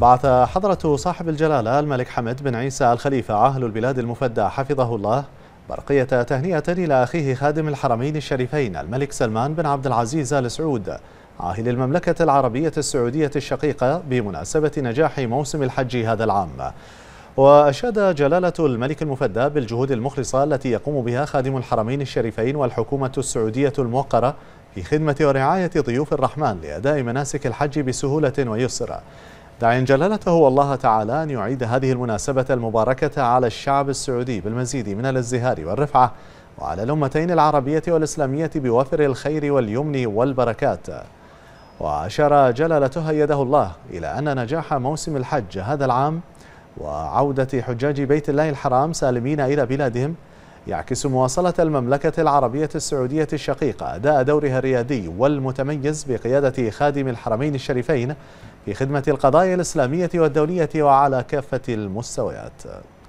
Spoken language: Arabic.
بعث حضرة صاحب الجلالة الملك حمد بن عيسى الخليفة أهل البلاد المفدى حفظه الله برقية تهنئة إلى أخيه خادم الحرمين الشريفين الملك سلمان بن عبد العزيز آل سعود عاهل المملكة العربية السعودية الشقيقة بمناسبة نجاح موسم الحج هذا العام وأشاد جلالة الملك المفدى بالجهود المخلصة التي يقوم بها خادم الحرمين الشريفين والحكومة السعودية الموقرة في خدمة ورعاية ضيوف الرحمن لأداء مناسك الحج بسهولة ويسر داعيا جلالته والله تعالى أن يعيد هذه المناسبة المباركة على الشعب السعودي بالمزيد من الازدهار والرفعة وعلى الأمتين العربية والإسلامية بوفر الخير واليمن والبركات وأشار جلالته يده الله إلى أن نجاح موسم الحج هذا العام وعودة حجاج بيت الله الحرام سالمين إلى بلادهم يعكس مواصلة المملكة العربية السعودية الشقيقة أداء دورها الريادي والمتميز بقيادة خادم الحرمين الشريفين في خدمة القضايا الإسلامية والدولية وعلى كافة المستويات